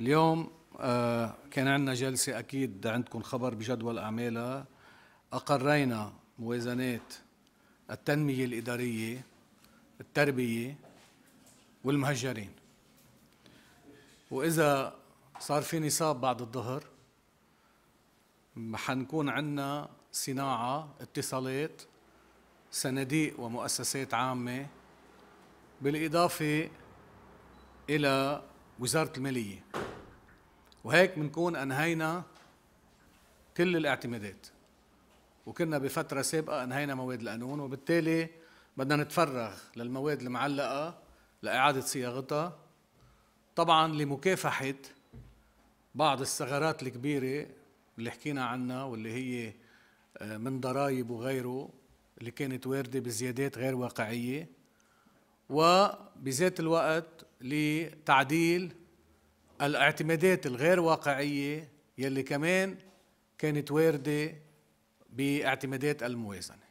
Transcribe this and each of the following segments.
اليوم آه، كان عندنا جلسة أكيد عندكم خبر بجدول أعمالها أقرينا موازنات التنمية الإدارية التربية والمهجرين وإذا صار في نصاب بعد الظهر حنكون عندنا صناعة اتصالات صناديق ومؤسسات عامة بالإضافة إلى وزارة المالية وهيك بنكون أنهينا كل الاعتمادات وكنا بفترة سابقة أنهينا مواد القانون وبالتالي بدنا نتفرغ للمواد المعلقة لإعادة صياغتها طبعا لمكافحة بعض الثغرات الكبيرة اللي حكينا عنها واللي هي آه، من ضرائب وغيره اللي كانت واردة بزيادات غير واقعية وبذات الوقت لتعديل الاعتمادات الغير واقعية يلي كمان كانت واردة باعتمادات الموازنة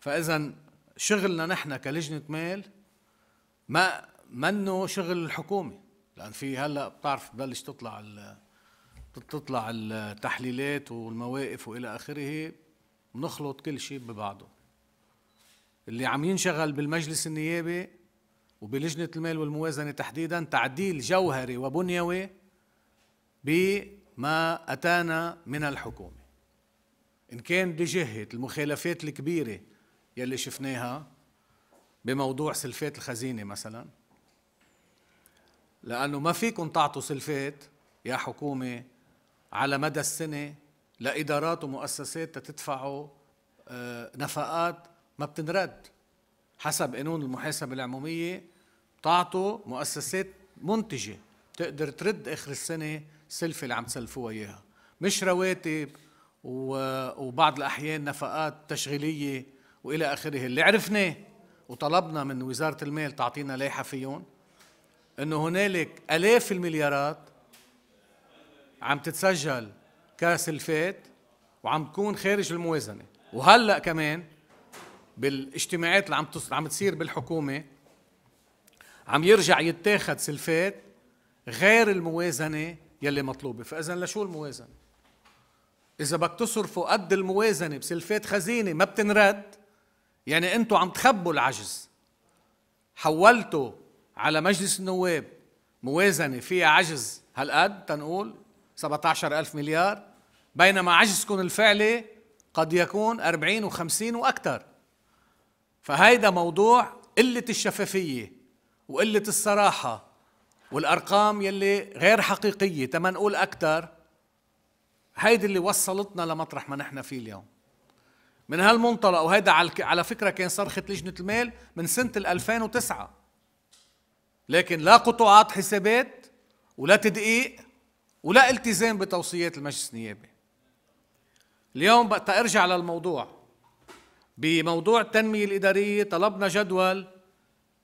فإذا شغلنا نحن كلجنة مال ما منه شغل الحكومة لأن في هلا بتعرف ببلش تطلع تطلع التحليلات والمواقف والى اخره بنخلط كل شيء ببعضه اللي عم ينشغل بالمجلس النيابي وبلجنة المال والموازنة تحديدا تعديل جوهري وبنيوي بما أتانا من الحكومة إن كان بجهة المخالفات الكبيرة يلي شفناها بموضوع سلفات الخزينة مثلا لأنه ما فيكم تعطوا سلفات يا حكومة على مدى السنة لإدارات ومؤسسات تدفعوا آه، نفقات ما بتنرد حسب قانون المحاسبة العمومية بتعطوا مؤسسات منتجة تقدر ترد آخر السنة السلفة اللي عم تسلفوها إياها مش رواتب وبعض الأحيان نفقات تشغيلية وإلى آخره اللي عرفناه وطلبنا من وزارة المال تعطينا لايحة فيهم أنه هنالك ألاف المليارات عم تتسجل كسلفات وعم تكون خارج الموازنة وهلأ كمان بالاجتماعات اللي عم عم تصير بالحكومه عم يرجع يتاخذ سلفات غير الموازنه يلي مطلوبه فاذا لشو الموازنه اذا بدك تصرفوا قد الموازنه بسلفات خزينه ما بتنرد يعني انتم عم تخبوا العجز حولتوا على مجلس النواب موازنه فيها عجز هالقد تنقول 17 ألف مليار بينما عجزكم الفعلي قد يكون 40 و50 وأكثر فهيدا موضوع قلة الشفافية وقلة الصراحة والأرقام يلي غير حقيقية تما نقول أكثر هيدي اللي وصلتنا لمطرح ما نحن فيه اليوم من هالمنطلق وهيدا على فكرة كان صرخة لجنة المال من سنة 2009 لكن لا قطوعات حسابات ولا تدقيق ولا التزام بتوصيات المجلس النيابي اليوم بقى ارجع للموضوع بموضوع التنمية الإدارية طلبنا جدول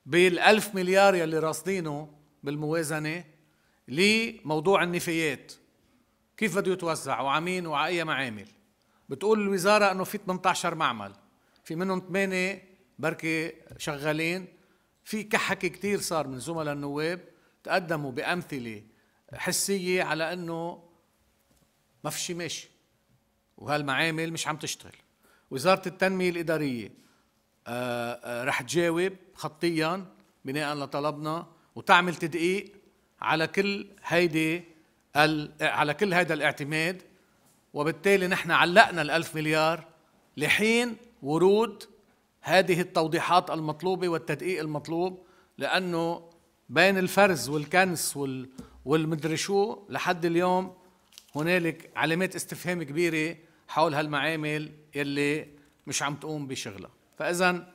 بالألف مليار يلي راصدينه بالموازنة لموضوع النفايات كيف بده يتوزع وعمين وعأي معامل بتقول الوزارة أنه في 18 معمل في منهم 8 بركي شغالين في كحك كتير صار من زملاء النواب تقدموا بأمثلة حسية على أنه ما في شيء ماشي وهالمعامل مش عم تشتغل وزاره التنميه الاداريه آه، آه، رح تجاوب خطيا بناء لطلبنا وتعمل تدقيق على كل هيدي على كل هذا الاعتماد وبالتالي نحن علقنا الألف مليار لحين ورود هذه التوضيحات المطلوبة والتدقيق المطلوب لأنه بين الفرز والكنس وال والمدري شو لحد اليوم هنالك علامات استفهام كبيره حول هالمعامل يلي مش عم تقوم بشغلها فإذا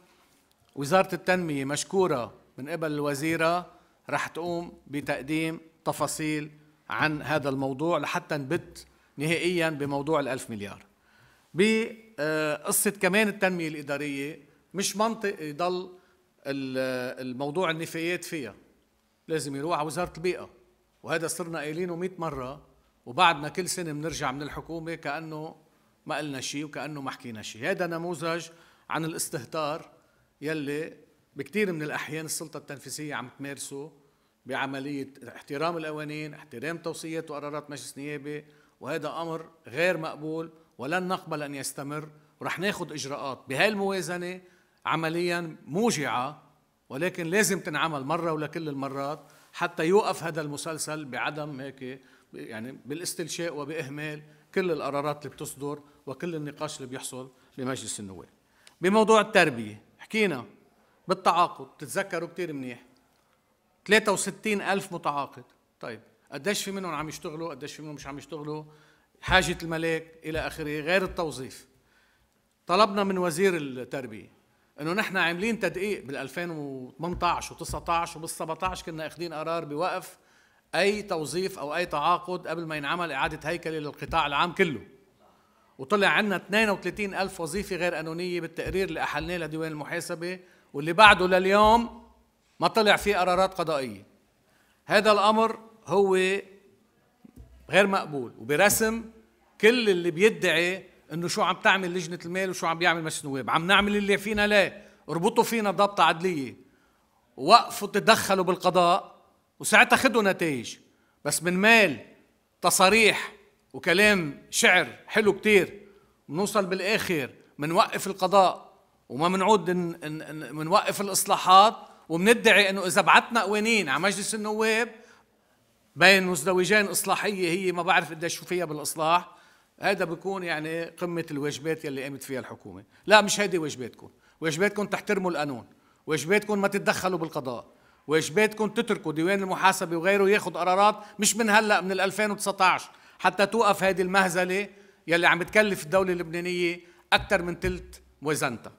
وزارة التنمية مشكورة من قبل الوزيرة رح تقوم بتقديم تفاصيل عن هذا الموضوع لحتى نبت نهائيا بموضوع الألف مليار بقصة كمان التنمية الإدارية مش منطق يضل الموضوع النفايات فيها لازم يروح على وزارة البيئة وهذا صرنا قايلينه 100 مرة وبعدنا كل سنة بنرجع من الحكومة كأنه ما قلنا شيء وكأنه ما حكينا شيء هذا نموذج عن الاستهتار يلي بكثير من الأحيان السلطة التنفيذية عم تمارسه بعملية احترام القوانين احترام توصيات وقرارات مجلس نيابي وهذا أمر غير مقبول ولن نقبل أن يستمر ورح ناخذ إجراءات بهاي الموازنة عمليا موجعة ولكن لازم تنعمل مرة ولكل المرات حتى يوقف هذا المسلسل بعدم هيك يعني بالاستلشاء وبإهمال كل القرارات اللي بتصدر وكل النقاش اللي بيحصل بمجلس النواب بموضوع التربية حكينا بالتعاقد بتتذكروا كثير منيح 63 ألف متعاقد طيب قديش في منهم عم يشتغلوا قديش في منهم مش عم يشتغلوا حاجة الملاك إلى آخره غير التوظيف طلبنا من وزير التربية انه نحن عاملين تدقيق بال 2018 و19 وبال 17 كنا اخذين قرار بوقف اي توظيف او اي تعاقد قبل ما ينعمل اعاده هيكله للقطاع العام كله وطلع عندنا 32 ألف وظيفة غير قانونية بالتقرير اللي أحلناه لديوان المحاسبة واللي بعده لليوم ما طلع فيه قرارات قضائية هذا الأمر هو غير مقبول وبرسم كل اللي بيدعي انه شو عم تعمل لجنة المال وشو عم بيعمل مجلس النواب عم نعمل اللي فينا ليه اربطوا فينا ضبط عدلية وقفوا تدخلوا بالقضاء وساعتها خدوا نتائج بس من مال تصاريح وكلام شعر حلو كتير بنوصل بالاخر بنوقف القضاء وما بنعود بنوقف الاصلاحات وبندعي انه اذا بعتنا قوانين على مجلس النواب بين مزدوجين اصلاحيه هي ما بعرف قديش شو فيها بالاصلاح هذا بكون يعني قمه الواجبات يلي قامت فيها الحكومه لا مش هيدي واجباتكم واجباتكم تحترموا القانون واجباتكم ما تتدخلوا بالقضاء واجباتكم تتركوا ديوان المحاسبه وغيره ياخذ قرارات مش من هلا من 2019 حتى توقف هذه المهزله يلي عم بتكلف الدوله اللبنانيه اكثر من ثلث موازنتها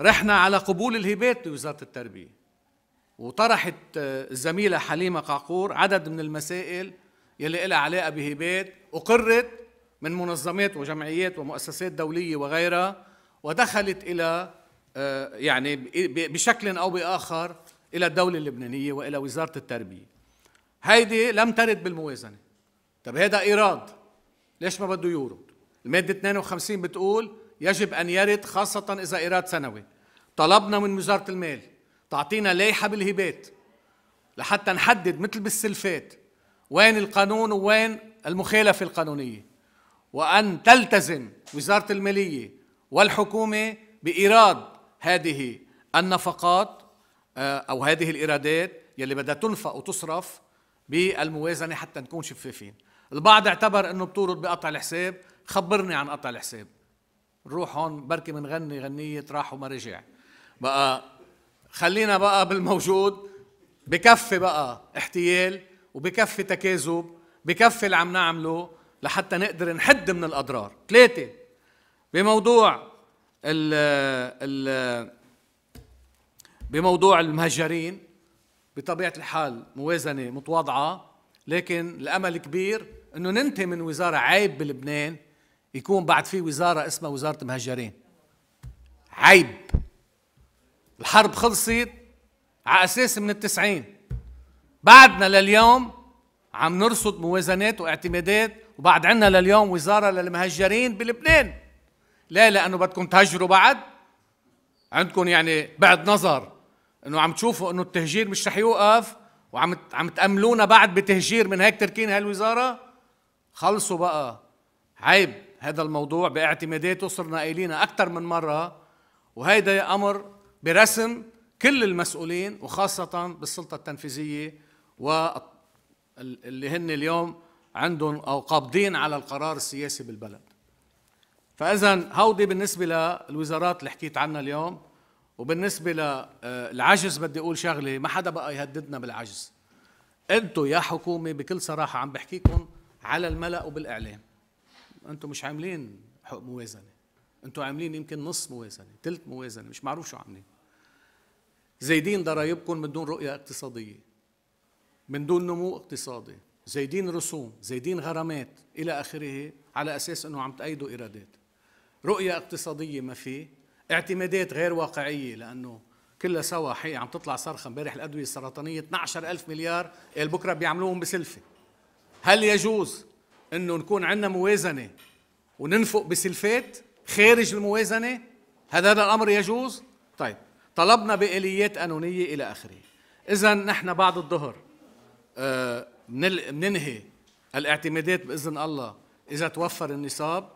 رحنا على قبول الهبات بوزاره التربيه وطرحت آه، الزميله حليمه قعقور عدد من المسائل يلي لها علاقه بهبات اقرت من منظمات وجمعيات ومؤسسات دوليه وغيرها ودخلت الى آه، يعني بشكل او باخر إلى الدولة اللبنانية وإلى وزارة التربية هيدي لم ترد بالموازنة طب هذا إيراد ليش ما بده يورد المادة 52 بتقول يجب أن يرد خاصة إذا إيراد سنوي طلبنا من وزارة المال تعطينا لايحة بالهبات لحتى نحدد مثل بالسلفات وين القانون ووين المخالفة القانونية وأن تلتزم وزارة المالية والحكومة بإيراد هذه النفقات آه، او هذه الايرادات يلي بدها تنفق وتصرف بالموازنه حتى نكون شفافين البعض اعتبر انه بتورد بقطع الحساب خبرني عن قطع الحساب نروح هون بركي بنغني غنيه راح وما رجع بقى خلينا بقى بالموجود بكفي بقى احتيال وبكفي تكاذب بكفي اللي عم نعمله لحتى نقدر نحد من الاضرار ثلاثه بموضوع ال ال بموضوع المهجرين بطبيعة الحال موازنة متواضعة لكن الأمل كبير أنه ننتهي من وزارة عيب بلبنان يكون بعد في وزارة اسمها وزارة مهجرين عيب الحرب خلصت على أساس من التسعين بعدنا لليوم عم نرصد موازنات واعتمادات وبعد عنا لليوم وزارة للمهجرين بلبنان لا لأنه بدكم تهجروا بعد عندكم يعني بعد نظر انه عم تشوفوا انه التهجير مش رح يوقف وعم عم تاملونا بعد بتهجير من هيك تركين هالوزاره خلصوا بقى عيب هذا الموضوع باعتماداته صرنا قايلين اكثر من مره وهيدا امر برسم كل المسؤولين وخاصه بالسلطه التنفيذيه واللي هن اليوم عندهم او قابضين على القرار السياسي بالبلد فاذا هودي بالنسبه للوزارات اللي حكيت عنها اليوم وبالنسبه للعجز آه، بدي اقول شغله ما حدا بقى يهددنا بالعجز انتم يا حكومه بكل صراحه عم بحكيكم على الملا وبالاعلام انتم مش عاملين موازنه انتم عاملين يمكن نص موازنه ثلث موازنه مش معروف شو عاملين زايدين ضرائبكم من دون رؤيه اقتصاديه من دون نمو اقتصادي زايدين رسوم زايدين غرامات الى اخره على اساس انه عم تأيدوا ايرادات رؤيه اقتصاديه ما في اعتمادات غير واقعيه لانه كلها سوا حقيقة عم تطلع صرخه امبارح الادويه السرطانيه 12 ألف مليار قال بكره بيعملوهم بسلفه هل يجوز انه نكون عندنا موازنه وننفق بسلفات خارج الموازنه هذا هذا الامر يجوز طيب طلبنا باليات قانونيه الى اخره اذا نحن بعد الظهر بننهي آه، الاعتمادات باذن الله اذا توفر النصاب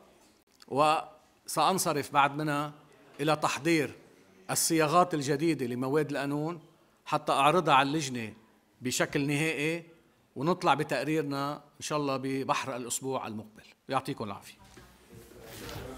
وسانصرف بعد منها إلى تحضير الصياغات الجديدة لمواد القانون حتى أعرضها على اللجنة بشكل نهائي ونطلع بتقريرنا إن شاء الله ببحر الأسبوع المقبل يعطيكم العافية